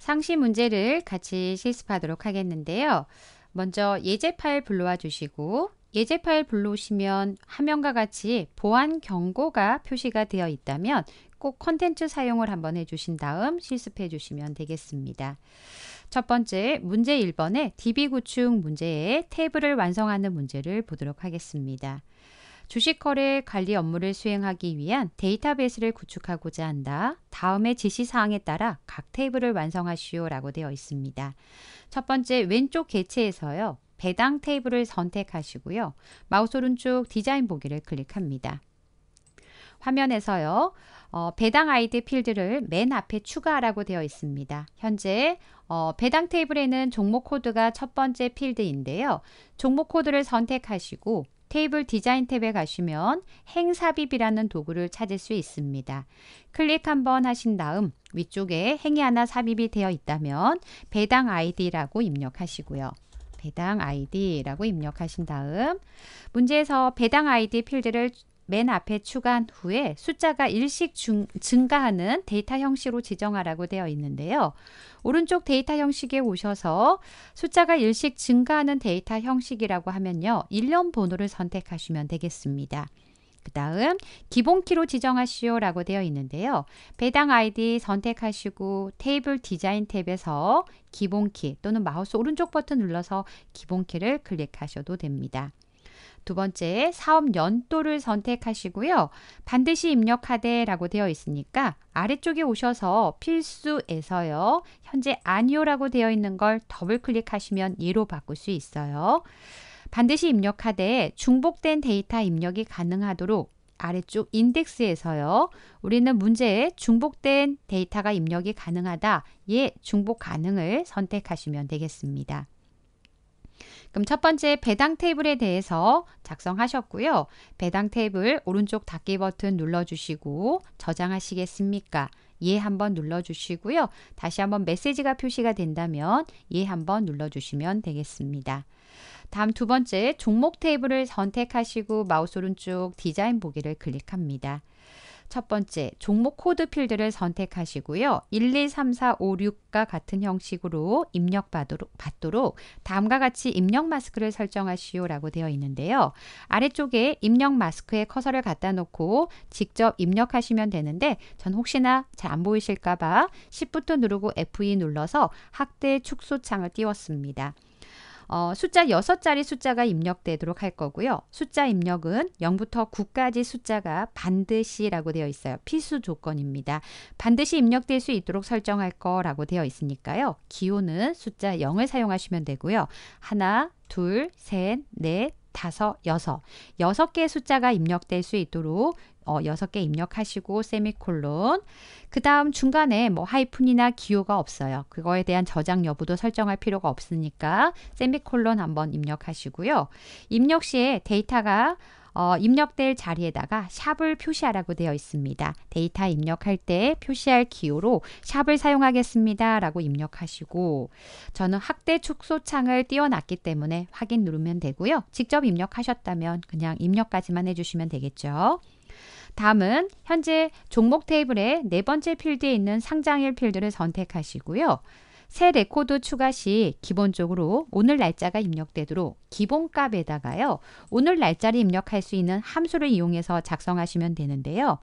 상시 문제를 같이 실습하도록 하겠는데요. 먼저 예제 파일 불러와 주시고 예제 파일 불러오시면 화면과 같이 보안 경고가 표시가 되어 있다면 꼭 컨텐츠 사용을 한번 해주신 다음 실습해 주시면 되겠습니다. 첫 번째 문제 1번의 DB 구축 문제의 테이블을 완성하는 문제를 보도록 하겠습니다. 주식 거래 관리 업무를 수행하기 위한 데이터베이스를 구축하고자 한다. 다음에 지시사항에 따라 각 테이블을 완성하시오 라고 되어 있습니다. 첫 번째 왼쪽 개체에서요. 배당 테이블을 선택하시고요. 마우스 오른쪽 디자인 보기를 클릭합니다. 화면에서요. 어, 배당 아이디 필드를 맨 앞에 추가라고 하 되어 있습니다. 현재 어, 배당 테이블에는 종목 코드가 첫 번째 필드인데요. 종목 코드를 선택하시고 테이블 디자인 탭에 가시면 행삽입이라는 도구를 찾을 수 있습니다. 클릭 한번 하신 다음 위쪽에 행이 하나 삽입이 되어 있다면 배당 아이디라고 입력하시고요. 배당 아이디라고 입력하신 다음 문제에서 배당 아이디 필드를 맨 앞에 추가한 후에 숫자가 일씩 중, 증가하는 데이터 형식으로 지정하라고 되어 있는데요. 오른쪽 데이터 형식에 오셔서 숫자가 일씩 증가하는 데이터 형식이라고 하면요. 일련 번호를 선택하시면 되겠습니다. 그 다음 기본키로 지정하시오 라고 되어 있는데요. 배당 아이디 선택하시고 테이블 디자인 탭에서 기본키 또는 마우스 오른쪽 버튼 눌러서 기본키를 클릭하셔도 됩니다. 두 번째, 사업 연도를 선택하시고요. 반드시 입력하되라고 되어 있으니까 아래쪽에 오셔서 필수에서요. 현재 아니오라고 되어 있는 걸 더블 클릭하시면 예로 바꿀 수 있어요. 반드시 입력하되 중복된 데이터 입력이 가능하도록 아래쪽 인덱스에서요. 우리는 문제에 중복된 데이터가 입력이 가능하다. 예, 중복 가능을 선택하시면 되겠습니다. 그럼 첫 번째 배당 테이블에 대해서 작성하셨고요. 배당 테이블 오른쪽 닫기 버튼 눌러주시고 저장하시겠습니까? 예 한번 눌러주시고요. 다시 한번 메시지가 표시가 된다면 예 한번 눌러주시면 되겠습니다. 다음 두 번째 종목 테이블을 선택하시고 마우스 오른쪽 디자인 보기를 클릭합니다. 첫 번째, 종목 코드 필드를 선택하시고요. 1, 2, 3, 4, 5, 6과 같은 형식으로 입력받도록 다음과 같이 입력 마스크를 설정하시오 라고 되어 있는데요. 아래쪽에 입력 마스크에 커서를 갖다 놓고 직접 입력하시면 되는데 전 혹시나 잘 안 보이실까봐 Shift 누르고 F2 e 눌러서 학대 축소 창을 띄웠습니다. 어, 숫자 6자리 숫자가 입력되도록 할 거고요. 숫자 입력은 0부터 9까지 숫자가 반드시라고 되어 있어요. 필수 조건입니다. 반드시 입력될 수 있도록 설정할 거라고 되어 있으니까요. 기호는 숫자 0을 사용하시면 되고요. 하나, 둘, 셋, 넷, 다섯, 여섯. 여섯 개의 숫자가 입력될 수 있도록 어, 6개 입력하시고 세미콜론 그 다음 중간에 뭐 하이픈이나 기호가 없어요. 그거에 대한 저장 여부도 설정할 필요가 없으니까 세미콜론 한번 입력하시고요. 입력 시에 데이터가 어, 입력될 자리에다가 샵을 표시하라고 되어 있습니다. 데이터 입력할 때 표시할 기호로 샵을 사용하겠습니다. 라고 입력하시고 저는 학대 축소 창을 띄워놨기 때문에 확인 누르면 되고요. 직접 입력하셨다면 그냥 입력까지만 해주시면 되겠죠. 다음은 현재 종목 테이블의 네 번째 필드에 있는 상장일 필드를 선택하시고요. 새 레코드 추가 시 기본적으로 오늘 날짜가 입력되도록 기본값에다가요. 오늘 날짜를 입력할 수 있는 함수를 이용해서 작성하시면 되는데요.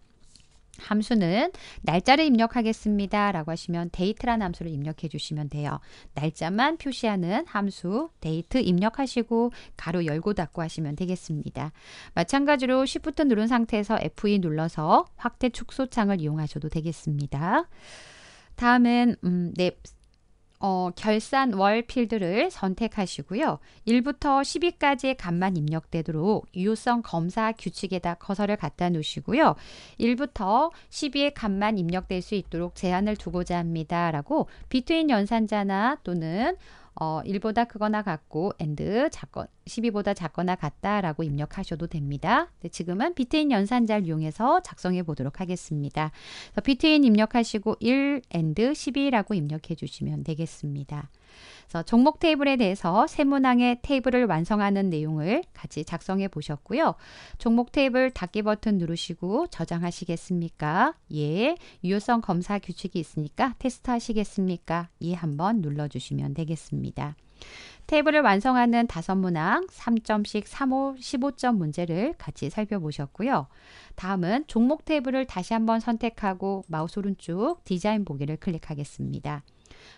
함수는 날짜를 입력하겠습니다. 라고 하시면 데이트라는 함수를 입력해 주시면 돼요. 날짜만 표시하는 함수 데이트 입력하시고 가로 열고 닫고 하시면 되겠습니다. 마찬가지로 Shift 누른 상태에서 F2 e 눌러서 확대 축소 창을 이용하셔도 되겠습니다. 다음은 음, 네, 어, 결산 월 필드를 선택하시고요. 1부터 10위까지의 값만 입력되도록 유효성 검사 규칙에다 커서를 갖다 놓으시고요. 1부터 10위의 값만 입력될 수 있도록 제한을 두고자 합니다. 라고 비트윈 연산자나 또는 어, 1보다 크거나 같고 and 작건 12보다 작거나 같다라고 입력하셔도 됩니다. 네, 지금은 비트인 연산자를 이용해서 작성해 보도록 하겠습니다. 비트인 입력하시고 1 and 12라고 입력해 주시면 되겠습니다. 그래서 종목 테이블에 대해서 세문항의 테이블을 완성하는 내용을 같이 작성해 보셨고요. 종목 테이블 닫기 버튼 누르시고 저장하시겠습니까? 예. 유효성 검사 규칙이 있으니까 테스트 하시겠습니까? 예 한번 눌러주시면 되겠습니다. 테이블을 완성하는 다섯 문항 3점씩 35, 15점 문제를 같이 살펴보셨고요. 다음은 종목 테이블을 다시 한번 선택하고 마우스 오른쪽 디자인 보기를 클릭하겠습니다.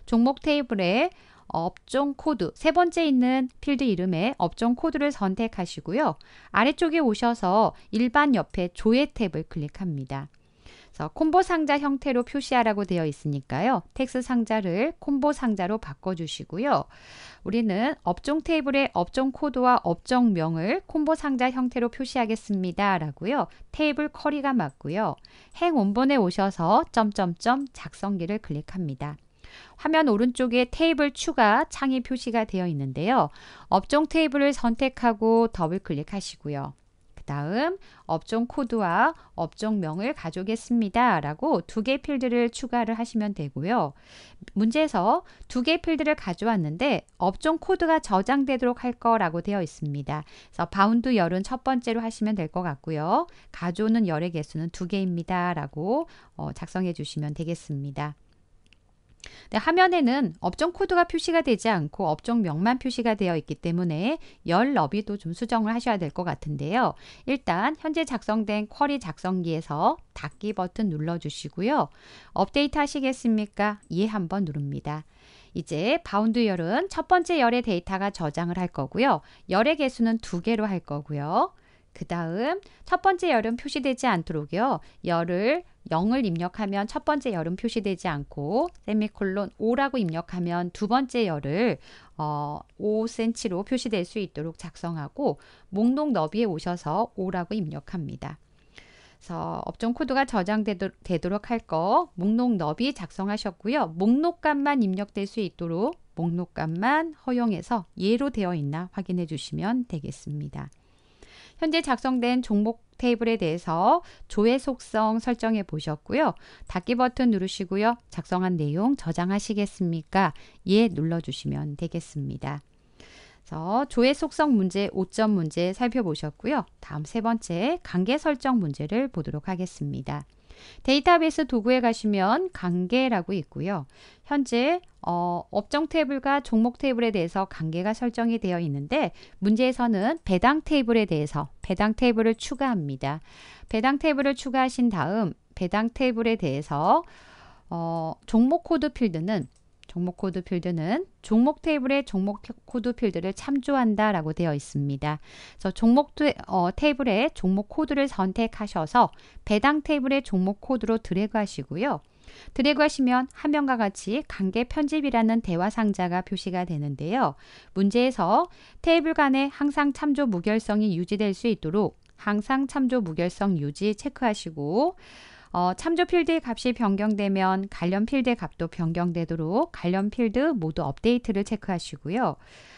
종목 테이블에 업종 코드 세 번째 있는 필드 이름에 업종 코드를 선택하시고요. 아래쪽에 오셔서 일반 옆에 조회 탭을 클릭합니다. 그래서 콤보 상자 형태로 표시하라고 되어 있으니까요. 텍스 상자를 콤보 상자로 바꿔주시고요. 우리는 업종 테이블의 업종 코드와 업종명을 콤보 상자 형태로 표시하겠습니다. 라고요. 테이블 커리가 맞고요. 행 원본에 오셔서 점점점 작성기를 클릭합니다. 화면 오른쪽에 테이블 추가 창이 표시가 되어 있는데요. 업종 테이블을 선택하고 더블 클릭하시고요. 그 다음 업종 코드와 업종명을 가져오겠습니다. 라고 두 개 필드를 추가를 하시면 되고요. 문제에서 두 개 필드를 가져왔는데 업종 코드가 저장되도록 할 거라고 되어 있습니다. 그래서 바운드 열은 첫 번째로 하시면 될 것 같고요. 가져오는 열의 개수는 두 개입니다. 라고 어, 작성해 주시면 되겠습니다. 네, 화면에는 업종 코드가 표시가 되지 않고 업종명만 표시가 되어 있기 때문에 열 너비도 좀 수정을 하셔야 될 것 같은데요. 일단 현재 작성된 쿼리 작성기에서 닫기 버튼 눌러주시고요. 업데이트 하시겠습니까? 예 한번 누릅니다. 이제 바운드 열은 첫 번째 열의 데이터가 저장을 할 거고요. 열의 개수는 두 개로 할 거고요. 그 다음 첫 번째 열은 표시되지 않도록요. 열을 0을 입력하면 첫 번째 열은 표시되지 않고 세미콜론 5라고 입력하면 두 번째 열을 어, 5cm로 표시될 수 있도록 작성하고 목록 너비에 오셔서 5라고 입력합니다. 그래서 업종 코드가 저장되도록 할 거 목록 너비 작성하셨고요. 목록값만 입력될 수 있도록 목록값만 허용해서 예로 되어 있나 확인해 주시면 되겠습니다. 현재 작성된 종목 테이블에 대해서 조회 속성 설정해 보셨고요. 닫기 버튼 누르시고요. 작성한 내용 저장하시겠습니까? 예 눌러주시면 되겠습니다. 그래서 조회 속성 문제 5점 문제 살펴보셨고요. 다음 세 번째 관계 설정 문제를 보도록 하겠습니다. 데이터베이스 도구에 가시면 관계라고 있고요. 현재 어, 업종 테이블과 종목 테이블에 대해서 관계가 설정이 되어 있는데 문제에서는 배당 테이블에 대해서 배당 테이블을 추가합니다. 배당 테이블을 추가하신 다음 배당 테이블에 대해서 어, 종목 코드 필드는 종목 코드 필드는 종목 테이블의 종목 코드 필드를 참조한다 라고 되어 있습니다. 그래서 종목 테, 어, 이블에 종목 코드를 선택하셔서 배당 테이블의 종목 코드로 드래그 하시고요. 드래그 하시면 화면과 같이 관계 편집이라는 대화 상자가 표시가 되는데요. 문제에서 테이블 간에 항상 참조 무결성이 유지될 수 있도록 항상 참조 무결성 유지 체크하시고 어, 참조 필드의 값이 변경되면 관련 필드의 값도 변경되도록 관련 필드 모두 업데이트를 체크하시고요.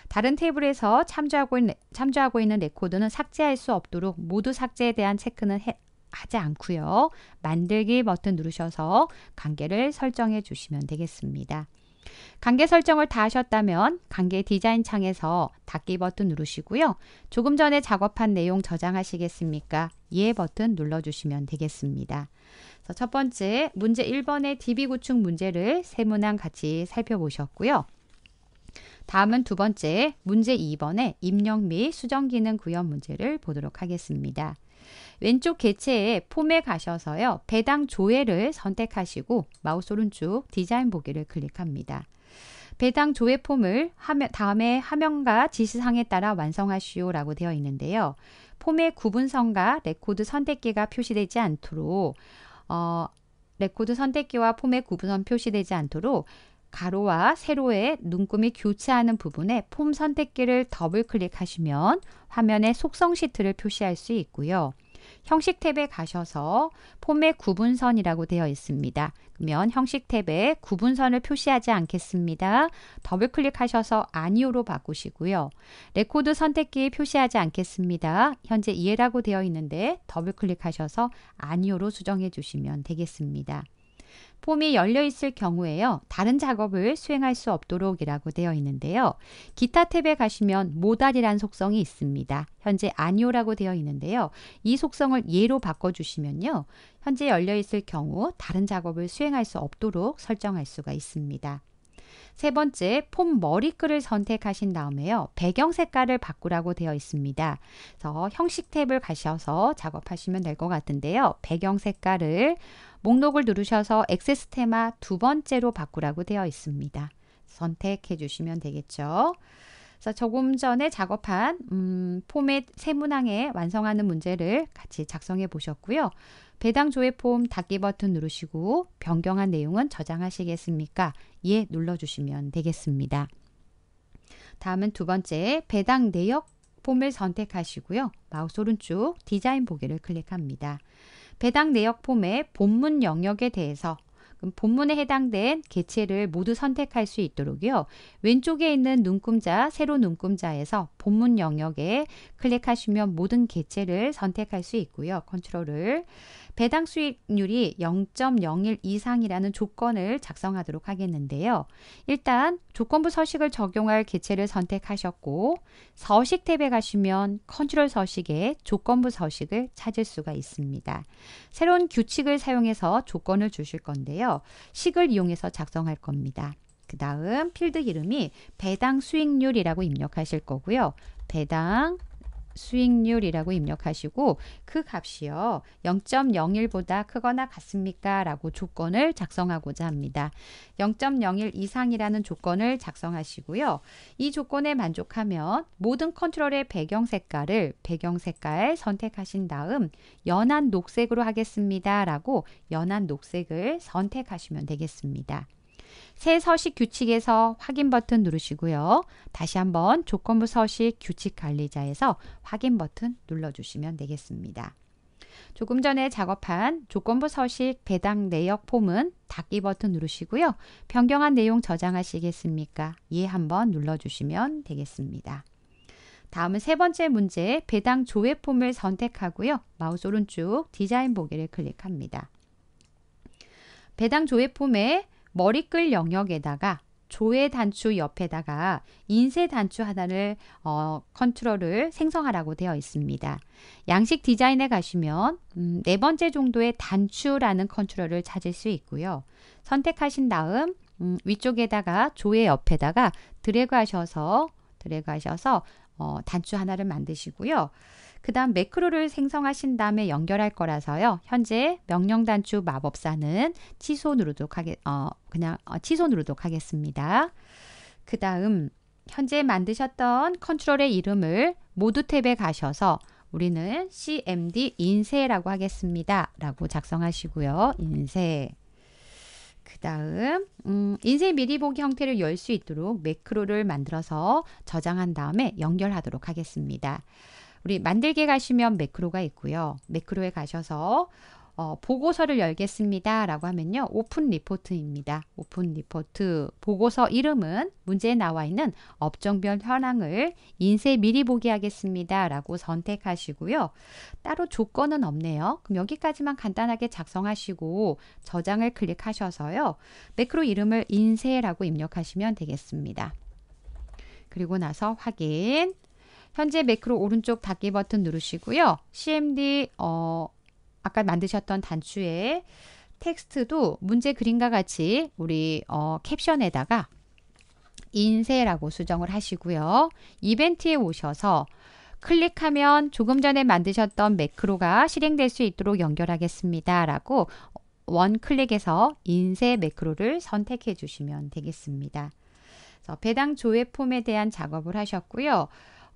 다른 테이블에서 참조하고 있는, 참조하고 있는 레코드는 삭제할 수 없도록 모두 삭제에 대한 체크는 해, 하지 않고요. 만들기 버튼 누르셔서 관계를 설정해 주시면 되겠습니다. 관계 설정을 다 하셨다면 관계 디자인 창에서 닫기 버튼 누르시고요. 조금 전에 작업한 내용 저장하시겠습니까? 예 버튼 눌러주시면 되겠습니다. 첫 번째 문제 1번의 DB 구축 문제를 세 문항 같이 살펴보셨고요. 다음은 두 번째 문제 2번의 입력 및 수정 기능 구현 문제를 보도록 하겠습니다. 왼쪽 개체의 폼에 가셔서요. 배당 조회를 선택하시고 마우스 오른쪽 디자인 보기를 클릭합니다. 배당 조회 폼을 화면, 다음에 화면과 지시사항에 따라 완성하시오 라고 되어 있는데요. 폼의 구분선과 레코드 선택기가 표시되지 않도록 어, 레코드 선택기와 폼의 구분선 표시되지 않도록 가로와 세로의 눈금이 교차하는 부분에 폼 선택기를 더블 클릭하시면 화면에 속성 시트를 표시할 수 있고요. 형식 탭에 가셔서 폼의 구분선이라고 되어 있습니다. 그러면 형식 탭에 구분선을 표시하지 않겠습니다. 더블 클릭하셔서 아니오로 바꾸시고요. 레코드 선택기 표시하지 않겠습니다. 현재 이해라고 되어 있는데 더블 클릭하셔서 아니오로 수정해 주시면 되겠습니다. 폼이 열려 있을 경우에요. 다른 작업을 수행할 수 없도록이라고 되어 있는데요. 기타 탭에 가시면 모달이란 속성이 있습니다. 현재 아니오라고 되어 있는데요. 이 속성을 예로 바꿔주시면요. 현재 열려 있을 경우 다른 작업을 수행할 수 없도록 설정할 수가 있습니다. 세 번째, 폼 머리글을 선택하신 다음에요. 배경 색깔을 바꾸라고 되어 있습니다. 그래서 형식 탭을 가셔서 작업하시면 될 것 같은데요. 배경 색깔을 목록을 누르셔서 액세스 테마 두 번째로 바꾸라고 되어 있습니다. 선택해 주시면 되겠죠. 그래서 조금 전에 작업한 음, 폼맷 세문항에 완성하는 문제를 같이 작성해 보셨고요. 배당 조회 폼 닫기 버튼 누르시고 변경한 내용은 저장하시겠습니까? 예 눌러주시면 되겠습니다. 다음은 두 번째 배당 내역 폼을 선택하시고요. 마우스 오른쪽 디자인 보기를 클릭합니다. 배당 내역 폼의 본문 영역에 대해서 본문에 해당된 개체를 모두 선택할 수 있도록요. 왼쪽에 있는 눈금자, 세로 눈금자에서 본문 영역에 클릭하시면 모든 개체를 선택할 수 있고요. 컨트롤을 배당 수익률이 0.01 이상이라는 조건을 작성하도록 하겠는데요. 일단 조건부 서식을 적용할 개체를 선택하셨고 서식 탭에 가시면 컨트롤 서식에 조건부 서식을 찾을 수가 있습니다. 새로운 규칙을 사용해서 조건을 주실 건데요. 식을 이용해서 작성할 겁니다. 그 다음 필드 이름이 배당 수익률이라고 입력하실 거고요. 배당 수익률이라고 입력하시고 그 값이요. 0.01보다 크거나 같습니까? 라고 조건을 작성하고자 합니다. 0.01 이상이라는 조건을 작성하시고요. 이 조건에 만족하면 모든 컨트롤의 배경 색깔을 배경 색깔 선택하신 다음 연한 녹색으로 하겠습니다. 라고 연한 녹색을 선택하시면 되겠습니다. 새 서식 규칙에서 확인 버튼 누르시고요. 다시 한번 조건부 서식 규칙 관리자에서 확인 버튼 눌러주시면 되겠습니다. 조금 전에 작업한 조건부 서식 배당 내역 폼은 닫기 버튼 누르시고요. 변경한 내용 저장하시겠습니까? 예 한번 눌러주시면 되겠습니다. 다음은 세 번째 문제 배당 조회 폼을 선택하고요. 마우스 오른쪽 디자인 보기를 클릭합니다. 배당 조회 폼에 머리끌 영역에다가 조의 단추 옆에다가 인쇄 단추 하나를 어, 컨트롤을 생성하라고 되어 있습니다. 양식 디자인에 가시면 음, 네 번째 정도의 단추라는 컨트롤을 찾을 수 있고요. 선택하신 다음 음, 위쪽에다가 조의 옆에다가 드래그 하셔서 드래그 하셔서 어, 단추 하나를 만드시고요. 그 다음 매크로를 생성하신 다음에 연결할 거라서요. 현재 명령 단추 마법사는 취소 누르도록 하게 어 그냥 어, 취소 누르도록 하겠습니다. 그 다음 현재 만드셨던 컨트롤의 이름을 모두 탭에 가셔서 우리는 cmd 인쇄라고 하겠습니다. 라고 작성하시고요. 인쇄. 그 다음 음, 인쇄 미리 보기 형태를 열 수 있도록 매크로를 만들어서 저장한 다음에 연결하도록 하겠습니다. 우리 만들기 가시면 매크로가 있고요. 매크로에 가셔서 어, 보고서를 열겠습니다. 라고 하면요. 오픈 리포트입니다. 오픈 리포트. 보고서 이름은 문제에 나와 있는 업종별 현황을 인쇄 미리 보기 하겠습니다. 라고 선택하시고요. 따로 조건은 없네요. 그럼 여기까지만 간단하게 작성하시고 저장을 클릭하셔서요. 매크로 이름을 인쇄라고 입력하시면 되겠습니다. 그리고 나서 확인. 현재 매크로 오른쪽 닫기 버튼 누르시고요. CMD 어, 아까 만드셨던 단추에 텍스트도 문제 그림과 같이 우리 어, 캡션에다가 인쇄라고 수정을 하시고요. 이벤트에 오셔서 클릭하면 조금 전에 만드셨던 매크로가 실행될 수 있도록 연결하겠습니다. 라고 원클릭에서 인쇄 매크로를 선택해 주시면 되겠습니다. 배당 조회 폼에 대한 작업을 하셨고요.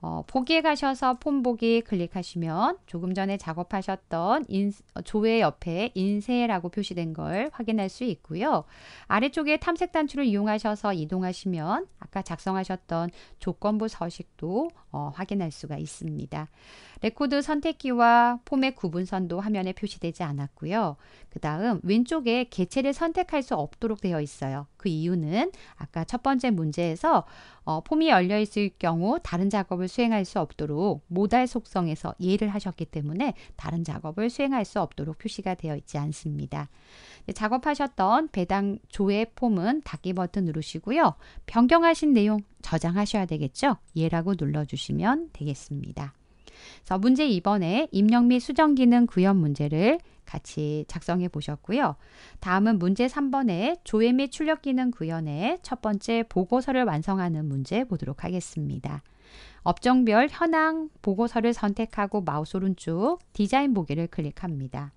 어, 보기에 가셔서 폰 보기 클릭하시면 조금 전에 작업하셨던 인, 어, 조회 옆에 인쇄라고 표시된 걸 확인할 수 있고요. 아래쪽에 탐색 단추를 이용하셔서 이동하시면 아까 작성하셨던 조건부 서식도 어, 확인할 수가 있습니다. 레코드 선택기와 폼의 구분선도 화면에 표시되지 않았고요. 그 다음 왼쪽에 개체를 선택할 수 없도록 되어 있어요. 그 이유는 아까 첫 번째 문제에서 어, 폼이 열려 있을 경우 다른 작업을 수행할 수 없도록 모달 속성에서 예를 하셨기 때문에 다른 작업을 수행할 수 없도록 표시가 되어 있지 않습니다. 네, 작업하셨던 배당 조의 폼은 닫기 버튼 누르시고요. 변경하신 내용 저장하셔야 되겠죠? 예라고 눌러주시면 되겠습니다. 자, 문제 2번에 입력 및 수정 기능 구현 문제를 같이 작성해 보셨고요. 다음은 문제 3번에 조회 및 출력 기능 구현의 첫 번째 보고서를 완성하는 문제 보도록 하겠습니다. 업종별 현황 보고서를 선택하고 마우스 오른쪽 디자인 보기를 클릭합니다.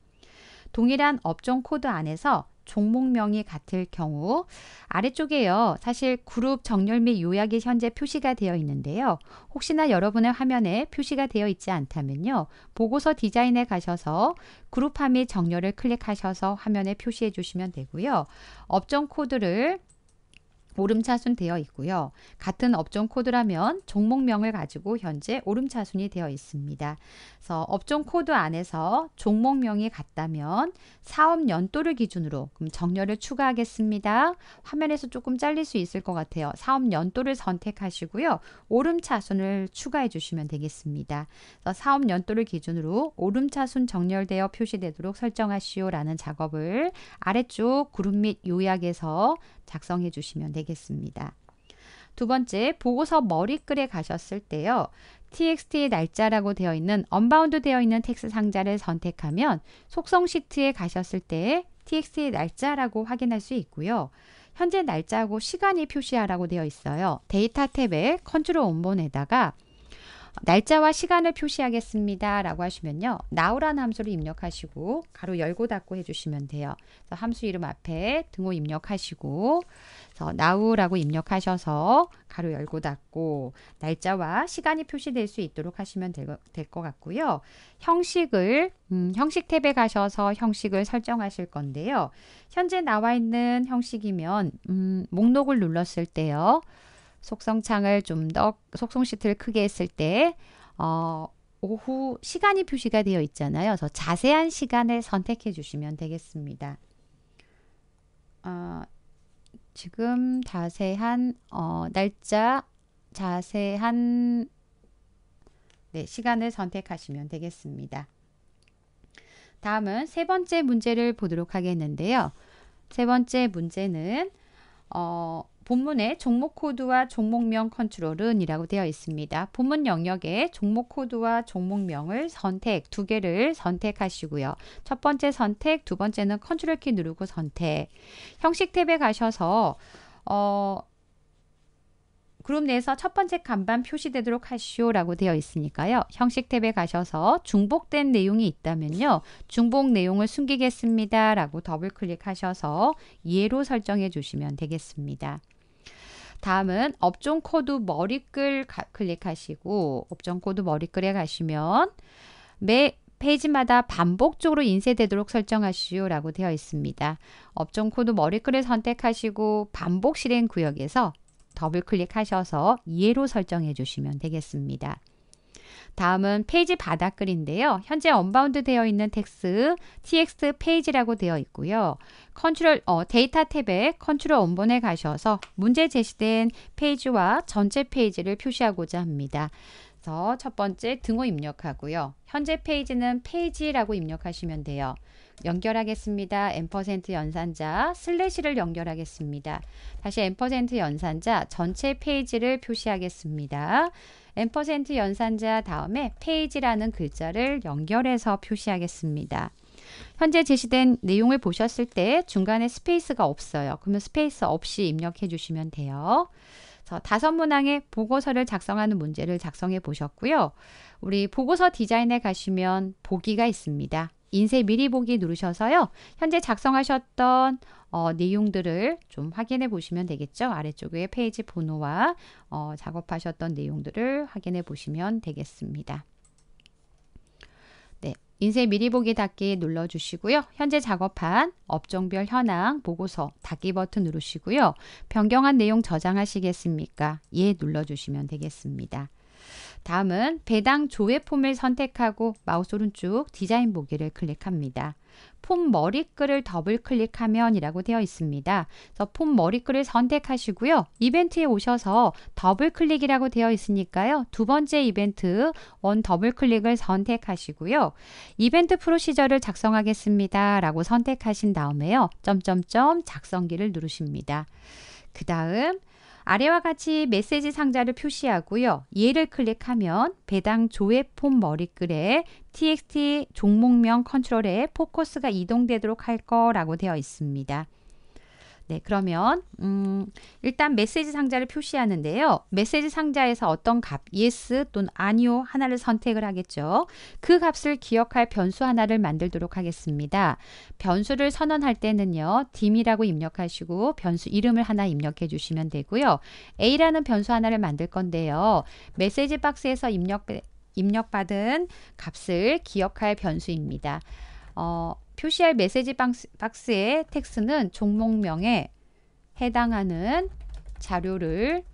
동일한 업종 코드 안에서 종목명이 같을 경우 아래쪽에요. 사실 그룹 정렬 및 요약이 현재 표시가 되어 있는데요. 혹시나 여러분의 화면에 표시가 되어 있지 않다면요. 보고서 디자인에 가셔서 그룹함및 정렬을 클릭하셔서 화면에 표시해 주시면 되고요. 업종 코드를 오름차순 되어 있고요. 같은 업종 코드라면 종목명을 가지고 현재 오름차순이 되어 있습니다. 그래서 업종 코드 안에서 종목명이 같다면 사업 연도를 기준으로 그럼 정렬을 추가하겠습니다. 화면에서 조금 잘릴 수 있을 것 같아요. 사업 연도를 선택하시고요. 오름차순을 추가해 주시면 되겠습니다. 그래서 사업 연도를 기준으로 오름차순 정렬되어 표시되도록 설정하시오라는 작업을 아래쪽 그룹 및 요약에서 작성해 주시면 되겠습니다. 두 번째, 보고서 머리글에 가셨을 때요. txt의 날짜라고 되어 있는 언바운드 되어 있는 텍스 상자를 선택하면 속성 시트에 가셨을 때 txt의 날짜라고 확인할 수 있고요. 현재 날짜하고 시간이 표시하라고 되어 있어요. 데이터 탭에 컨트롤 원본에다가 날짜와 시간을 표시하겠습니다. 라고 하시면요. 나오라는 함수를 입력하시고 가로 열고 닫고 해주시면 돼요. 함수 이름 앞에 등호 입력하시고 나우라고 입력하셔서 가로 열고 닫고 날짜와 시간이 표시될 수 있도록 하시면 될 것 같고요. 형식을 음, 형식 탭에 가셔서 형식을 설정하실 건데요. 현재 나와 있는 형식이면 음, 목록을 눌렀을 때요. 속성창을 좀 더 속성 시트를 크게 했을 때 어, 오후 시간이 표시가 되어 있잖아요. 그래서 자세한 시간을 선택해 주시면 되겠습니다. 어, 지금 자세한 어, 날짜, 자세한 네, 시간을 선택하시면 되겠습니다. 다음은 세 번째 문제를 보도록 하겠는데요. 세 번째 문제는 어, 본문에 종목 코드와 종목명 컨트롤은 이라고 되어 있습니다. 본문 영역에 종목 코드와 종목명을 선택 두 개를 선택하시고요. 첫 번째 선택, 두 번째는 컨트롤 키 누르고 선택. 형식 탭에 가셔서 어, 그룹 내에서 첫 번째 간반 표시되도록 하시오라고 되어 있으니까요. 형식 탭에 가셔서 중복된 내용이 있다면요. 중복 내용을 숨기겠습니다. 라고 더블 클릭하셔서 예로 설정해 주시면 되겠습니다. 다음은 업종 코드 머리글 클릭하시고 업종 코드 머리글에 가시면 매 페이지마다 반복적으로 인쇄되도록 설정하시오 라고 되어 있습니다. 업종 코드 머리글을 선택하시고 반복 실행 구역에서 더블 클릭하셔서 이해로 설정해 주시면 되겠습니다. 다음은 페이지 바닥글인데요. 현재 언바운드 되어 있는 텍스 tx 페이지라고 되어 있고요. 컨트롤 어, 데이터 탭에 컨트롤 원본에 가셔서 문제 제시된 페이지와 전체 페이지를 표시하고자 합니다. 가서 첫 번째 등호 입력하고요. 현재 페이지는 페이지라고 입력하시면 돼요. 연결하겠습니다. M% 연산자 슬래시를 연결하겠습니다. 다시 M% 연산자 전체 페이지를 표시하겠습니다. M% 연산자 다음에 페이지라는 글자를 연결해서 표시하겠습니다. 현재 제시된 내용을 보셨을 때 중간에 스페이스가 없어요. 그러면 스페이스 없이 입력해 주시면 돼요. 다섯 문항의 보고서를 작성하는 문제를 작성해 보셨고요. 우리 보고서 디자인에 가시면 보기가 있습니다. 인쇄 미리 보기 누르셔서요. 현재 작성하셨던 어, 내용들을 좀 확인해 보시면 되겠죠. 아래쪽에 페이지 번호와 어, 작업하셨던 내용들을 확인해 보시면 되겠습니다. 인쇄 미리 보기 닫기 눌러주시고요. 현재 작업한 업종별 현황 보고서 닫기 버튼 누르시고요. 변경한 내용 저장하시겠습니까? 예 눌러주시면 되겠습니다. 다음은 배당 조회 폼을 선택하고 마우스 오른쪽 디자인 보기를 클릭합니다. 폼 머리글을 더블 클릭하면 이라고 되어 있습니다. 그래서 폼 머리글을 선택하시고요. 이벤트에 오셔서 더블 클릭이라고 되어 있으니까요. 두 번째 이벤트 원 더블 클릭을 선택하시고요. 이벤트 프로시저를 작성하겠습니다. 라고 선택하신 다음에요. 점점점 작성기를 누르십니다. 그 다음 아래와 같이 메시지 상자를 표시하고요. 얘를 클릭하면 배당 조회폼 머리글에 txt 종목명 컨트롤에 포커스가 이동되도록 할 거라고 되어 있습니다. 네, 그러면 음, 일단 메시지 상자를 표시하는데요. 메시지 상자에서 어떤 값, yes 또는 아니요 하나를 선택을 하겠죠. 그 값을 기억할 변수 하나를 만들도록 하겠습니다. 변수를 선언할 때는요. dim이라고 입력하시고 변수 이름을 하나 입력해 주시면 되고요. a라는 변수 하나를 만들 건데요. 메시지 박스에서 입력, 입력받은 값을 기억할 변수입니다. 어, 표시할 메시지 박스의 텍스는 종목명에 해당하는 자료를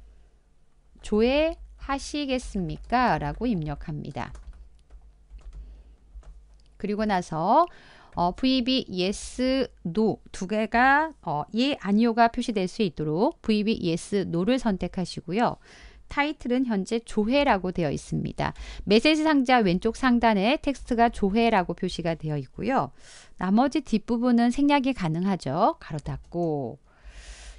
조회하시겠습니까? 라고 입력합니다. 그리고 나서 어, VB yes, no 두 개가 어, 예, 아니오가 표시될 수 있도록 VB yes, no를 선택하시고요. 타이틀은 현재 조회라고 되어 있습니다. 메시지 상자 왼쪽 상단에 텍스트가 조회라고 표시가 되어 있고요. 나머지 뒷부분은 생략이 가능하죠. 가로 닫고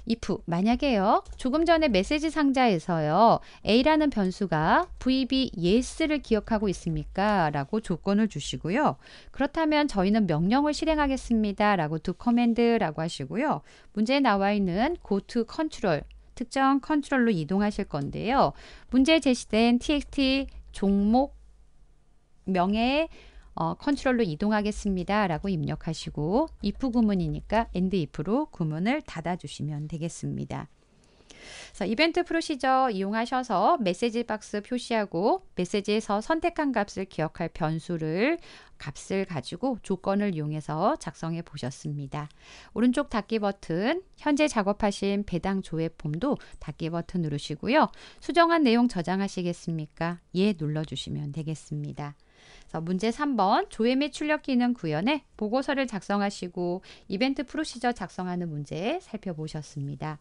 if 만약에요 조금 전에 메시지 상자에서요 a라는 변수가 vb yes를 기억하고 있습니까 라고 조건을 주시고요 그렇다면 저희는 명령을 실행하겠습니다 라고 두 커맨드 라고 하시고요 문제에 나와 있는 go to control 특정 컨트롤로 이동하실 건데요. 문제 제시된 txt 종목 명의 어, 컨트롤로 이동하겠습니다. 라고 입력하시고 if 구문이니까 and if로 구문을 닫아주시면 되겠습니다. 그래서 이벤트 프로시저 이용하셔서 메시지 박스 표시하고 메시지에서 선택한 값을 기억할 변수를 값을 가지고 조건을 이용해서 작성해 보셨습니다. 오른쪽 닫기 버튼, 현재 작업하신 배당 조회 폼도 닫기 버튼 누르시고요. 수정한 내용 저장하시겠습니까? 예 눌러주시면 되겠습니다. 그래서 문제 3번 조회 및 출력 기능 구현에 보고서를 작성하시고 이벤트 프로시저 작성하는 문제 살펴보셨습니다.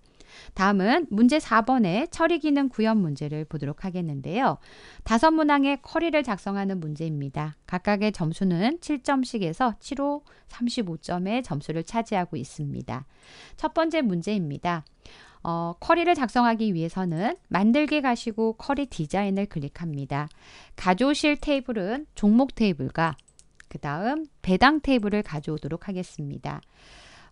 다음은 문제 4번의 처리 기능 구현 문제를 보도록 하겠는데요. 다섯 문항의 커리를 작성하는 문제입니다. 각각의 점수는 7점씩에서 7호 35점의 점수를 차지하고 있습니다. 첫 번째 문제입니다. 어, 커리를 작성하기 위해서는 만들기 가시고 커리 디자인을 클릭합니다. 가져오실 테이블은 종목 테이블과 그 다음 배당 테이블을 가져오도록 하겠습니다.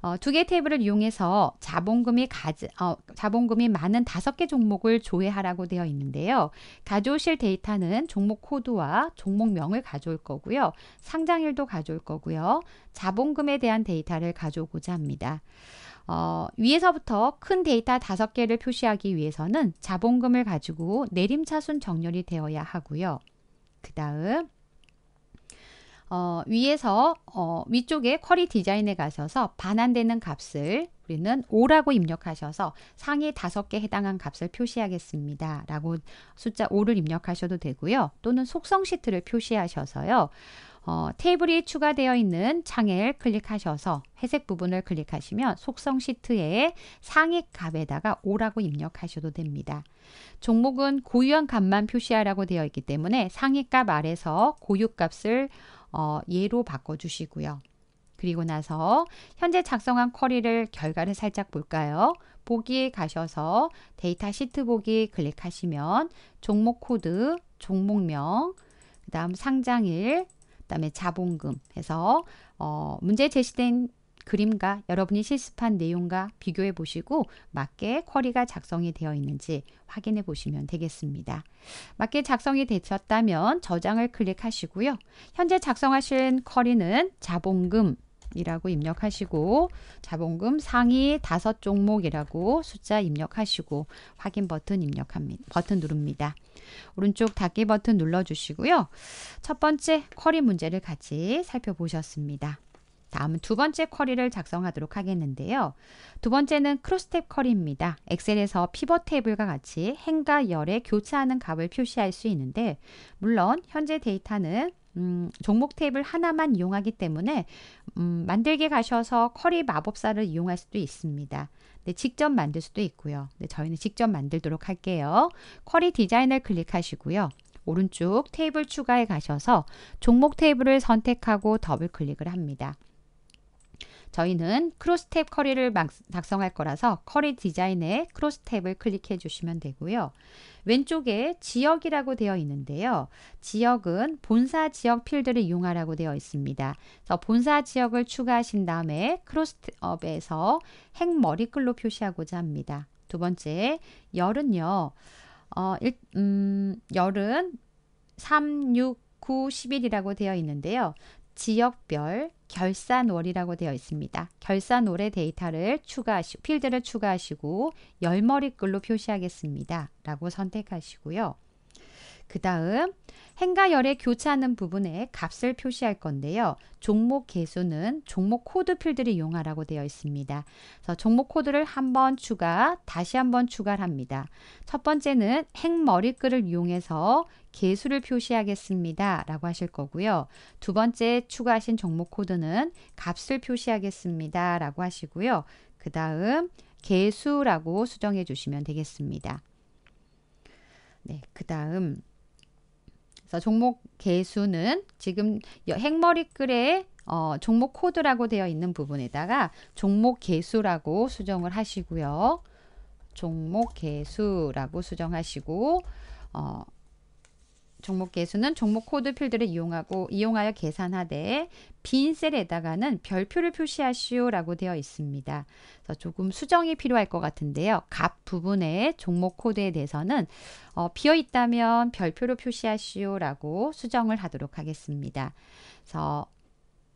어, 두 개의 테이블을 이용해서 자본금이 가지, 어, 자본금이 많은 다섯 개 종목을 조회하라고 되어 있는데요. 가져오실 데이터는 종목 코드와 종목명을 가져올 거고요. 상장일도 가져올 거고요. 자본금에 대한 데이터를 가져오고자 합니다. 어, 위에서부터 큰 데이터 다섯 개를 표시하기 위해서는 자본금을 가지고 내림차순 정렬이 되어야 하고요. 그 다음 어, 위에서 어, 위쪽에 쿼리 디자인에 가셔서 반환되는 값을 우리는 5라고 입력하셔서 상위 5개 해당한 값을 표시하겠습니다. 라고 숫자 5를 입력하셔도 되고요. 또는 속성 시트를 표시하셔서요. 어, 테이블이 추가되어 있는 창을 클릭하셔서 회색 부분을 클릭하시면 속성 시트의 상위 값에다가 5라고 입력하셔도 됩니다. 종목은 고유한 값만 표시하라고 되어 있기 때문에 상위 값 아래서 고유 값을 어, 어, 예로 바꿔주시고요. 그리고 나서 현재 작성한 쿼리를 결과를 살짝 볼까요? 보기에 가셔서 데이터 시트 보기 클릭하시면 종목 코드, 종목명, 그 다음 상장일, 그 다음에 자본금 해서 어, 문제 제시된 그림과 여러분이 실습한 내용과 비교해 보시고 맞게 쿼리가 작성이 되어 있는지 확인해 보시면 되겠습니다. 맞게 작성이 되셨다면 저장을 클릭하시고요. 현재 작성하신 쿼리는 자본금 이라고 입력하시고 자본금 상위 다섯 종목이라고 숫자 입력하시고 확인 버튼 입력합니다. 버튼 누릅니다. 오른쪽 닫기 버튼 눌러 주시고요. 첫 번째 쿼리 문제를 같이 살펴보셨습니다. 다음은 두 번째 쿼리를 작성하도록 하겠는데요. 두 번째는 크로스탭 쿼리입니다. 엑셀에서 피벗 테이블과 같이 행과 열의 교차하는 값을 표시할 수 있는데 물론 현재 데이터는 음, 종목 테이블 하나만 이용하기 때문에 음, 만들기 가셔서 쿼리 마법사를 이용할 수도 있습니다. 네, 직접 만들 수도 있고요. 네, 저희는 직접 만들도록 할게요. 쿼리 디자인을 클릭하시고요. 오른쪽 테이블 추가에 가셔서 종목 테이블을 선택하고 더블 클릭을 합니다. 저희는 크로스탭 커리를 작성할 거라서 커리 디자인에 크로스탭을 클릭해 주시면 되고요. 왼쪽에 지역이라고 되어 있는데요. 지역은 본사 지역 필드를 이용하라고 되어 있습니다. 그래서 본사 지역을 추가하신 다음에 크로스업에서 행 머리글로 표시하고자 합니다. 두 번째, 열은요. 어, 일, 음, 열은 3, 6, 9, 1 0이라고 되어 있는데요. 지역별 결산월이라고 되어 있습니다. 결산월의 데이터를 추가하시 필드를 추가하시고 열머리글로 표시하겠습니다. 라고 선택하시고요. 그 다음 행과 열의 교차하는 부분에 값을 표시할 건데요. 종목 개수는 종목 코드 필드를 이용하라고 되어 있습니다. 그래서 종목 코드를 한번 추가, 다시 한번추가 합니다. 첫 번째는 행머리글을 이용해서 개수를 표시하겠습니다. 라고 하실 거고요. 두 번째 추가하신 종목 코드는 값을 표시하겠습니다. 라고 하시고요. 그 다음 개수라고 수정해 주시면 되겠습니다. 네, 그 다음 종목 개수는 지금 행머리글에 어, 종목 코드라고 되어 있는 부분에다가 종목 개수라고 수정을 하시고요. 종목 개수라고 수정하시고 어, 종목 개수는 종목 코드 필드를 이용하고 이용하여 계산하되 빈 셀에다가는 별표를 표시하시오라고 되어 있습니다. 그래서 조금 수정이 필요할 것 같은데요. 값 부분의 종목 코드에 대해서는 어, 비어 있다면 별표로 표시하시오라고 수정을 하도록 하겠습니다. 그래서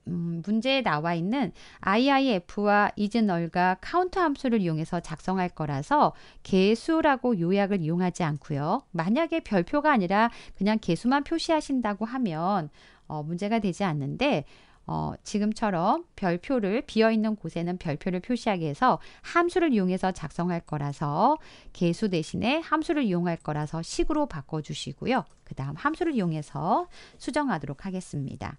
음, 문제에 나와 있는 IIF와 이즈널과 카운트 함수를 이용해서 작성할 거라서 개수라고 요약을 이용하지 않고요. 만약에 별표가 아니라 그냥 개수만 표시하신다고 하면 어, 문제가 되지 않는데 어, 지금처럼 별표를 비어있는 곳에는 별표를 표시하게 해서 함수를 이용해서 작성할 거라서 개수 대신에 함수를 이용할 거라서 식으로 바꿔주시고요. 그 다음 함수를 이용해서 수정하도록 하겠습니다.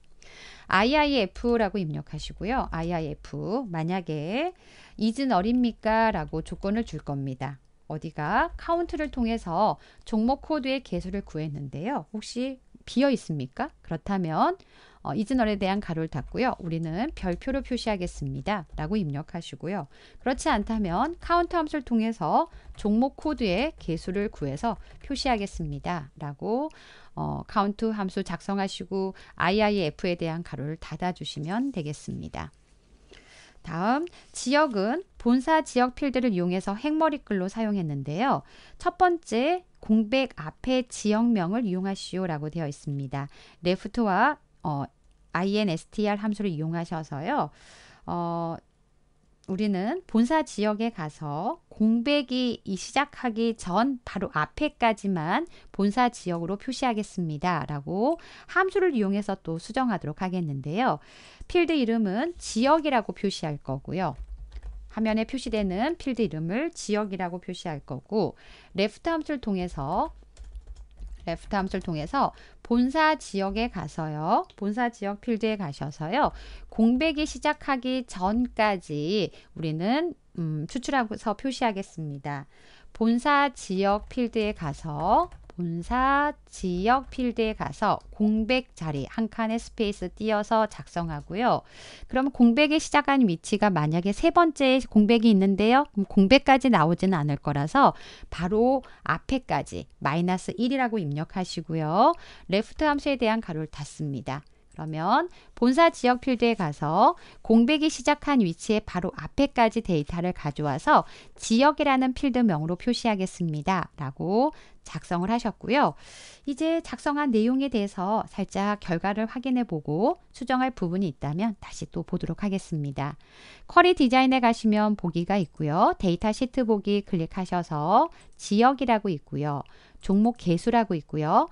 IIF라고 입력하시고요. IIF 만약에 이은 어립니까? 라고 조건을 줄 겁니다. 어디가 카운트를 통해서 종목 코드의 개수를 구했는데요. 혹시 비어 있습니까? 그렇다면 어, 이즈널에 대한 가로를 닫고요. 우리는 별표로 표시하겠습니다. 라고 입력하시고요. 그렇지 않다면 카운트 함수를 통해서 종목 코드의 개수를 구해서 표시하겠습니다. 라고 어, 카운트 함수 작성하시고 IIF에 대한 가로를 닫아주시면 되겠습니다. 다음 지역은 본사 지역 필드를 이용해서 행머리글로 사용했는데요. 첫 번째 공백 앞에 지역명을 이용하시오라고 되어 있습니다. 레프트와 어, instr 함수를 이용하셔서요. 어, 우리는 본사 지역에 가서 공백이 시작하기 전 바로 앞에까지만 본사 지역으로 표시하겠습니다. 라고 함수를 이용해서 또 수정하도록 하겠는데요. 필드 이름은 지역이라고 표시할 거고요. 화면에 표시되는 필드 이름을 지역이라고 표시할 거고 레프트 함수를 통해서 애프터 함수를 통해서 본사 지역에 가서요. 본사 지역 필드에 가셔서요. 공백이 시작하기 전까지 우리는 음, 추출하고서 표시하겠습니다. 본사 지역 필드에 가서 본사 지역 필드에 가서 공백 자리 한 칸의 스페이스 띄어서 작성하고요. 그럼 공백이 시작한 위치가 만약에 세 번째 공백이 있는데요. 그럼 공백까지 나오지는 않을 거라서 바로 앞에까지 마이너스 1이라고 입력하시고요. 레프트 함수에 대한 가로를 닫습니다. 그러면 본사 지역 필드에 가서 공백이 시작한 위치에 바로 앞에까지 데이터를 가져와서 지역이라는 필드명으로 표시하겠습니다. 라고 작성을 하셨고요. 이제 작성한 내용에 대해서 살짝 결과를 확인해 보고 수정할 부분이 있다면 다시 또 보도록 하겠습니다. 쿼리 디자인에 가시면 보기가 있고요. 데이터 시트 보기 클릭하셔서 지역이라고 있고요. 종목 개수라고 있고요.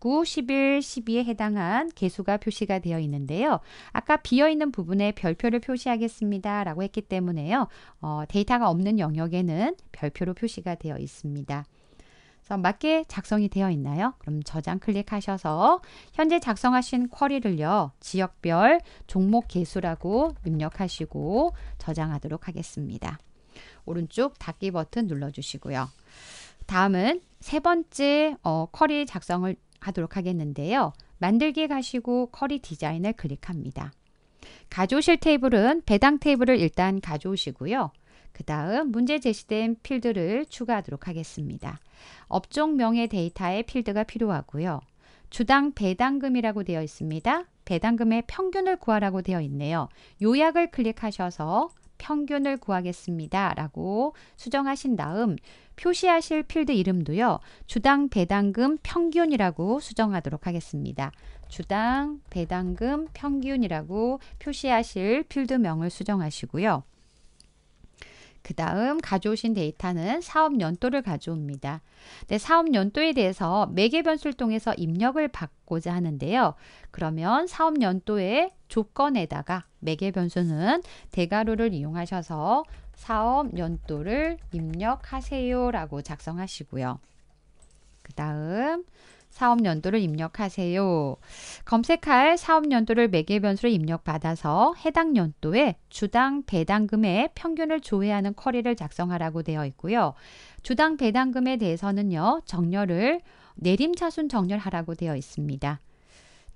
9, 11, 12에 해당한 개수가 표시가 되어 있는데요. 아까 비어있는 부분에 별표를 표시하겠습니다 라고 했기 때문에요. 어, 데이터가 없는 영역에는 별표로 표시가 되어 있습니다. 맞게 작성이 되어 있나요? 그럼 저장 클릭하셔서 현재 작성하신 쿼리를요. 지역별 종목 개수라고 입력하시고 저장하도록 하겠습니다. 오른쪽 닫기 버튼 눌러주시고요. 다음은 세 번째 어, 쿼리 작성을 하도록 하겠는데요. 만들기 가시고 커리 디자인을 클릭합니다. 가져오실 테이블은 배당 테이블을 일단 가져오시고요. 그 다음 문제 제시된 필드를 추가하도록 하겠습니다. 업종명의 데이터에 필드가 필요하고요. 주당 배당금이라고 되어 있습니다. 배당금의 평균을 구하라고 되어 있네요. 요약을 클릭하셔서 평균을 구하겠습니다. 라고 수정하신 다음 표시하실 필드 이름도요. 주당 배당금 평균이라고 수정하도록 하겠습니다. 주당 배당금 평균이라고 표시하실 필드명을 수정하시고요. 그 다음 가져오신 데이터는 사업 연도를 가져옵니다. 네, 사업 연도에 대해서 매개 변수를 통해서 입력을 받고자 하는데요. 그러면 사업 연도의 조건에다가 매개 변수는 대괄호를 이용하셔서 사업 연도를 입력하세요 라고 작성하시고요. 그 다음 사업 연도를 입력하세요. 검색할 사업 연도를 매개 변수로 입력받아서 해당 연도에 주당 배당금의 평균을 조회하는 쿼리를 작성하라고 되어 있고요. 주당 배당금에 대해서는요. 정렬을 내림차순 정렬하라고 되어 있습니다.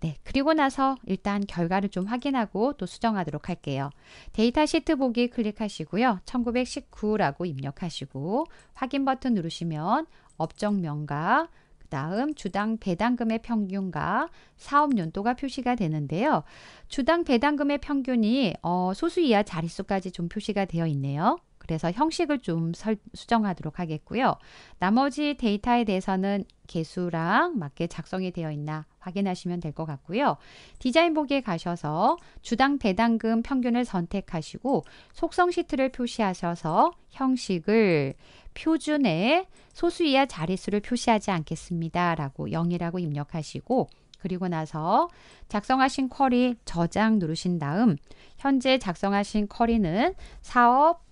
네, 그리고 나서 일단 결과를 좀 확인하고 또 수정하도록 할게요. 데이터 시트 보기 클릭하시고요. 1919라고 입력하시고 확인 버튼 누르시면 업종명과 그 다음 주당 배당금의 평균과 사업 연도가 표시가 되는데요. 주당 배당금의 평균이 어, 소수 이하 자릿수까지 좀 표시가 되어 있네요. 그래서 형식을 좀 설, 수정하도록 하겠고요. 나머지 데이터에 대해서는 개수랑 맞게 작성이 되어 있나 확인하시면 될 것 같고요. 디자인보기에 가셔서 주당 배당금 평균을 선택하시고 속성 시트를 표시하셔서 형식을 표준의 소수 이하 자릿수를 표시하지 않겠습니다. 라고 0이라고 입력하시고 그리고 나서 작성하신 쿼리 저장 누르신 다음 현재 작성하신 쿼리는 사업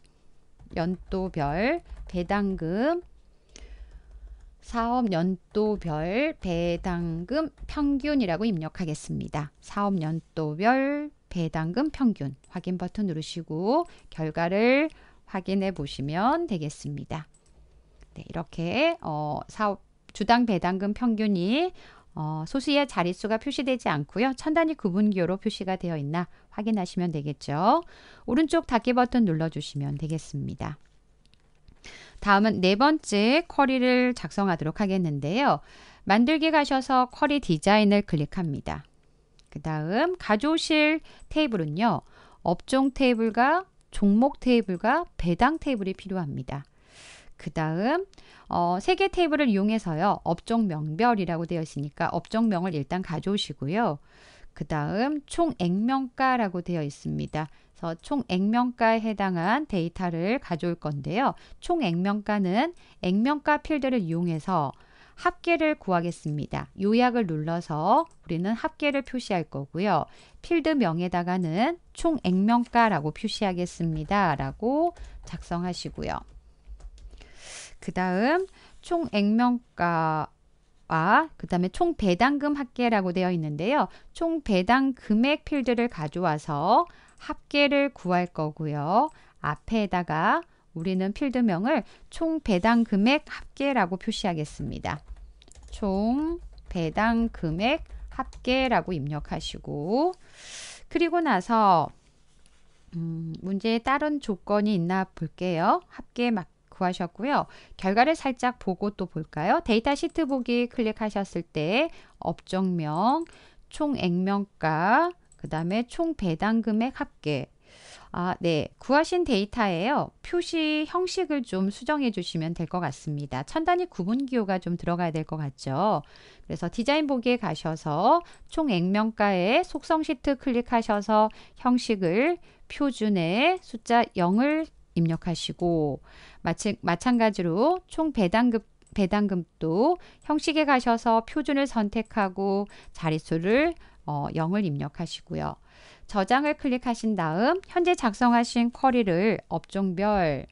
연도별 배당금 사업 연도별 배당금 평균이라고 입력하겠습니다. 사업 연도별 배당금 평균 확인 버튼 누르시고 결과를 확인해 보시면 되겠습니다. 네, 이렇게 어, 사업 주당 배당금 평균이 어, 소수의 자릿수가 표시되지 않고요. 천 단위 구분기호로 표시가 되어 있나 확인하시면 되겠죠. 오른쪽 닫기 버튼 눌러주시면 되겠습니다. 다음은 네 번째 쿼리를 작성하도록 하겠는데요. 만들기 가셔서 쿼리 디자인을 클릭합니다. 그 다음 가져오실 테이블은요. 업종 테이블과 종목 테이블과 배당 테이블이 필요합니다. 그 다음 어, 3개 테이블을 이용해서요. 업종명별이라고 되어 있으니까 업종명을 일단 가져오시고요. 그 다음 총액면가라고 되어 있습니다. 그래서 총 액면가에 해당한 데이터를 가져올 건데요. 총 액면가는 액면가 필드를 이용해서 합계를 구하겠습니다. 요약을 눌러서 우리는 합계를 표시할 거고요. 필드명에다가는 총 액면가라고 표시하겠습니다. 라고 작성하시고요. 그 다음 총 액면가와 그 다음에 총 배당금 합계라고 되어 있는데요. 총 배당 금액 필드를 가져와서 합계를 구할 거고요. 앞에다가 우리는 필드명을 총 배당 금액 합계라고 표시하겠습니다. 총 배당 금액 합계라고 입력하시고 그리고 나서 음, 문제에 따른 조건이 있나 볼게요. 합계 막 구하셨고요. 결과를 살짝 보고 또 볼까요? 데이터 시트 보기 클릭하셨을 때 업종명, 총액면가, 그 다음에 총 배당 금액 합계. 아, 네. 구하신 데이터에요. 표시 형식을 좀 수정해 주시면 될 것 같습니다. 천 단위 구분 기호가 좀 들어가야 될 것 같죠. 그래서 디자인 보기에 가셔서 총 액면가에 속성 시트 클릭하셔서 형식을 표준에 숫자 0을 입력하시고 마치, 마찬가지로 총 배당급 배당금도 형식에 가셔서 표준을 선택하고 자릿수를 어, 0을 입력하시고요. 저장을 클릭하신 다음 현재 작성하신 쿼리를 업종별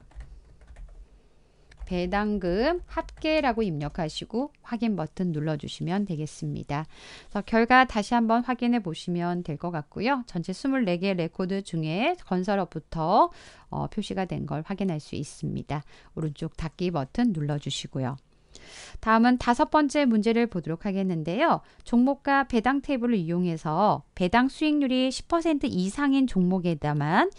배당금 합계라고 입력하시고 확인 버튼 눌러주시면 되겠습니다. 그래서 결과 다시 한번 확인해 보시면 될 것 같고요. 전체 24개 레코드 중에 건설업부터 어, 표시가 된 걸 확인할 수 있습니다. 오른쪽 닫기 버튼 눌러주시고요. 다음은 다섯 번째 문제를 보도록 하겠는데요. 종목과 배당 테이블을 이용해서 배당 수익률이 10% 이상인 종목에다만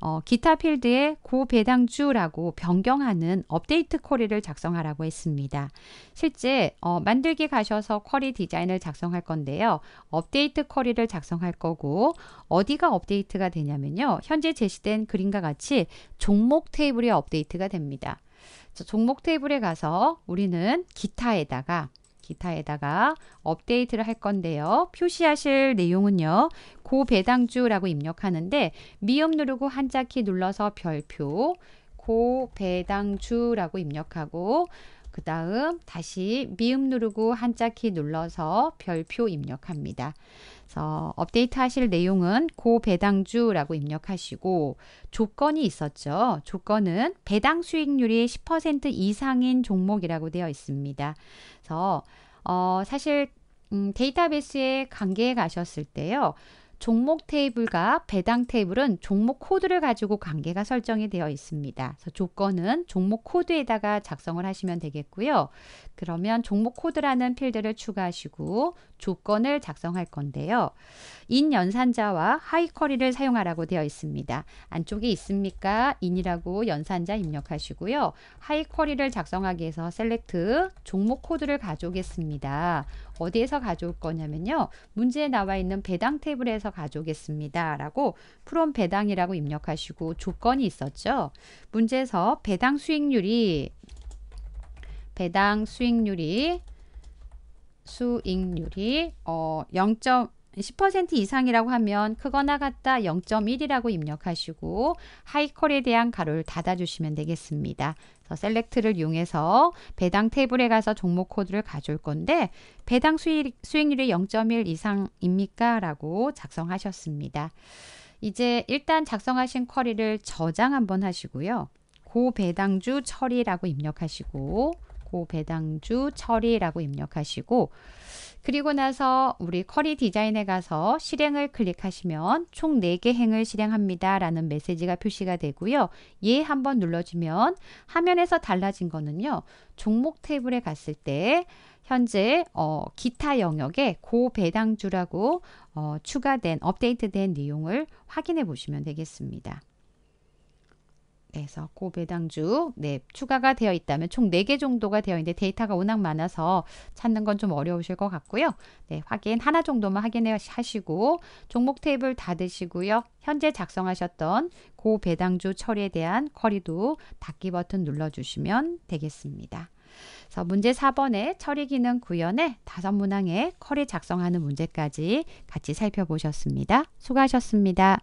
어, 기타 필드에 고배당주라고 변경하는 업데이트 쿼리를 작성하라고 했습니다. 실제 어, 만들기 가셔서 쿼리 디자인을 작성할 건데요. 업데이트 쿼리를 작성할 거고 어디가 업데이트가 되냐면요. 현재 제시된 그림과 같이 종목 테이블이 업데이트가 됩니다. 종목 테이블에 가서 우리는 기타에다가 기타에다가 업데이트를 할 건데요. 표시하실 내용은요. 고배당주라고 입력하는데 미음 누르고 한자키 눌러서 별표 고배당주라고 입력하고 그 다음 다시 미음 누르고 한자키 눌러서 별표 입력합니다. 그래서 업데이트 하실 내용은 고 배당주라고 입력하시고 조건이 있었죠. 조건은 배당 수익률이 10% 이상인 종목이라고 되어 있습니다. 그래서 어, 사실 음, 데이터베이스에 관계 가셨을 때요. 종목 테이블과 배당 테이블은 종목 코드를 가지고 관계가 설정이 되어 있습니다. 조건은 종목 코드에다가 작성을 하시면 되겠고요. 그러면 종목 코드라는 필드를 추가하시고 조건을 작성할 건데요. 인 연산자와 하이커리를 사용하라고 되어 있습니다. 안쪽에 있습니까? 인이라고 연산자 입력하시고요. 하이커리를 작성하기 위해서 셀렉트 종목 코드를 가져오겠습니다. 어디에서 가져올 거냐면요. 문제에 나와 있는 배당 테이블에서 가져오겠습니다. 라고 프롬 배당이라고 입력하시고 조건이 있었죠. 문제에서 배당 수익률이 배당 수익률이 수익률이 어0.10% 이상이라고 하면 크거나 같다 0.1이라고 입력하시고 하이콜에 대한 가로를 닫아주시면 되겠습니다. 그래서 셀렉트를 이용해서 배당 테이블에 가서 종목 코드를 가져올 건데 배당 수익, 수익률이 0.1 이상입니까? 라고 작성하셨습니다. 이제 일단 작성하신 쿼리를 저장 한번 하시고요. 고배당주 처리라고 입력하시고 고 배당주 처리라고 입력하시고 그리고 나서 우리 커리 디자인에 가서 실행을 클릭하시면 총 4개 행을 실행합니다 라는 메시지가 표시가 되고요. 예 한번 눌러주면 화면에서 달라진 거는요. 종목 테이블에 갔을 때 현재 어, 기타 영역에 고배당주라고 어, 추가된 업데이트된 내용을 확인해 보시면 되겠습니다. 그래서고 배당주 네 추가가 되어 있다면 총4개 정도가 되어 있는데 데이터가 워낙 많아서 찾는 건 좀 어려우실 것 같고요. 네 확인 하나 정도만 확인해 하시고 종목 테이블 닫으시고요. 현재 작성하셨던 고 배당주 처리에 대한 쿼리도 닫기 버튼 눌러주시면 되겠습니다. 그래서 문제 4번의 처리 기능 구현에 다섯 문항의 쿼리 작성하는 문제까지 같이 살펴보셨습니다. 수고하셨습니다.